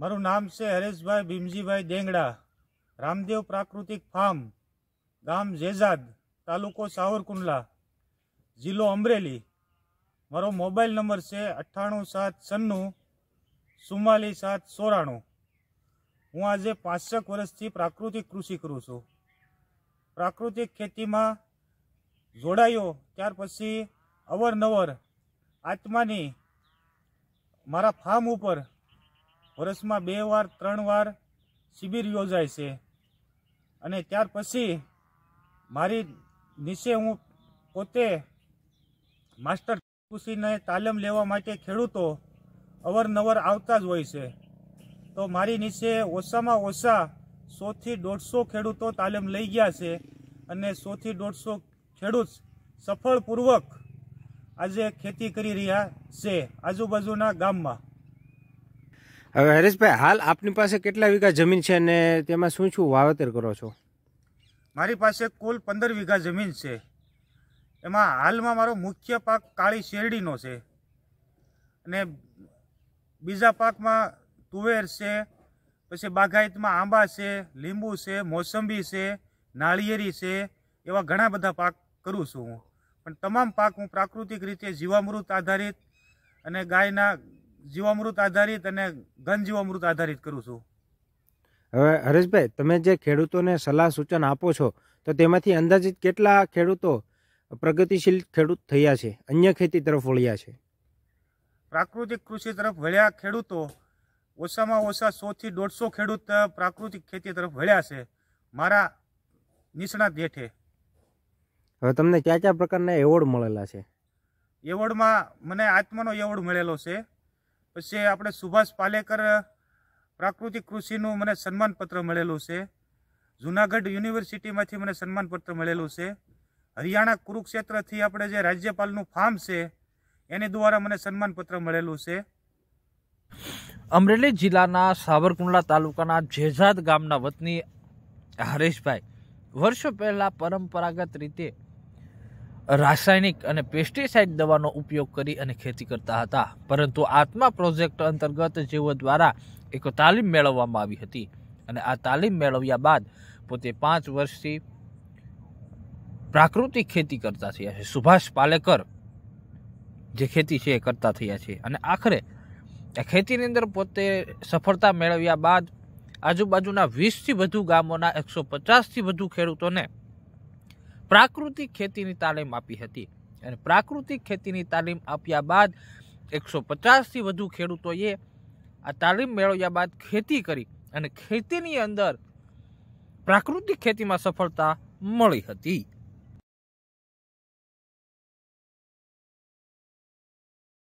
મારું નામ છે હરેશભાઈ ભીમજીભાઈ દેંગડા રામદેવ પ્રાકૃતિક ફાર્મ ગામ જેઝાદ તાલુકો સાવરકુંડલા જિલ્લો અમરેલી મારો મોબાઈલ નંબર છે અઠ્ઠાણું સાત સન્નું સુમાલી સાત સોરાણું હું આજે પાંચસેક વર્ષથી પ્રાકૃતિક કૃષિ કરું છું પ્રાકૃતિક ખેતીમાં જોડાયો ત્યાર પછી અવરનવર આત્માની મારા ફાર્મ ઉપર વર્ષમાં બે વાર ત્રણ વાર શિબિર યોજાય છે અને ત્યાર પછી મારી નીચે હું પોતે માસ્ટર કૃષિને તાલીમ લેવા માટે ખેડૂતો અવરનવર આવતા જ હોય છે તો મારી નીચે ઓછામાં ઓછા સોથી દોઢસો ખેડૂતો તાલીમ લઈ ગયા છે અને સોથી દોઢસો ખેડૂત સફળપૂર્વક આજે ખેતી કરી રહ્યા છે આજુબાજુના ગામમાં હવે હરેશભાઈ હાલ આપની પાસે કેટલા વીઘા જમીન છે અને તેમાં શું શું વાવેતર કરો છો મારી પાસે કુલ પંદર વીઘા જમીન છે એમાં હાલમાં મારો મુખ્ય પાક કાળી શેરડીનો છે અને બીજા પાકમાં તુવેર છે પછી બાગાયતમાં આંબા છે લીંબુ છે મોસંબી છે નાળિયેરી છે એવા ઘણા બધા પાક કરું છું હું પણ તમામ પાક હું પ્રાકૃતિક રીતે જીવામૃત આધારિત અને ગાયના જીવામૃત આધારિત અને ઘન જીવામૃત આધારિત કરું છું હવે હરેશભાઈ તમે જે ખેડૂતોને સલાહ સૂચન આપો છો તો તેમાંથી અંદાજિત કેટલા ખેડૂતો પ્રગતિશીલ ખેડૂત થયા છે અન્ય ખેતી તરફ વળ્યા છે પ્રાકૃતિક કૃષિ તરફ વળ્યા ખેડૂતો ઓછામાં ઓછા સોથી દોઢસો ખેડૂત પ્રાકૃતિક ખેતી તરફ વળ્યા છે મારા નિષ્ણાત હેઠે હવે તમને કયા કયા પ્રકારના એવોર્ડ મળેલા છે એવોર્ડમાં મને આત્માનો એવોર્ડ મળેલો છે પછી આપણે સુભાષ પાલેકર પ્રાકૃતિક કૃષિનું મને સન્માનપત્ર મળેલું છે જુનાગઢ યુનિવર્સિટીમાંથી મને સન્માનપત્ર મળેલું છે હરિયાણા કુરુક્ષેત્રથી આપણે જે રાજ્યપાલનું ફાર્મ છે એની દ્વારા મને સન્માનપત્ર મળેલું છે અમરેલી જિલ્લાના સાવરકુંડલા તાલુકાના જેઝાદ ગામના વતની હરેશભાઈ વર્ષો પહેલાં પરંપરાગત રીતે રાસાયણિક અને પેસ્ટિસાઇડ દવાનો ઉપયોગ કરી અને ખેતી કરતા હતા પરંતુ આત્મા પ્રોજેક્ટ અંતર્ગત જેઓ દ્વારા એક તાલીમ મેળવવામાં આવી હતી અને આ તાલીમ મેળવ્યા બાદ પોતે પાંચ વર્ષથી પ્રાકૃતિક ખેતી કરતા થયા છે સુભાષ પાલેકર જે ખેતી છે એ કરતા થયા છે અને આખરે આ ખેતીની અંદર પોતે સફળતા મેળવ્યા બાદ આજુબાજુના વીસથી વધુ ગામોના એકસો પચાસથી વધુ ખેડૂતોને પ્રાકૃતિક ખેતીની તાલીમ આપી હતી અને પ્રાકૃતિક ખેતીની તાલીમ આપ્યા બાદ એકસો પચાસથી વધુ ખેડૂતોએ આ તાલીમ મેળવ્યા બાદ ખેતી કરી અને ખેતીની અંદર પ્રાકૃતિક ખેતીમાં સફળતા મળી હતી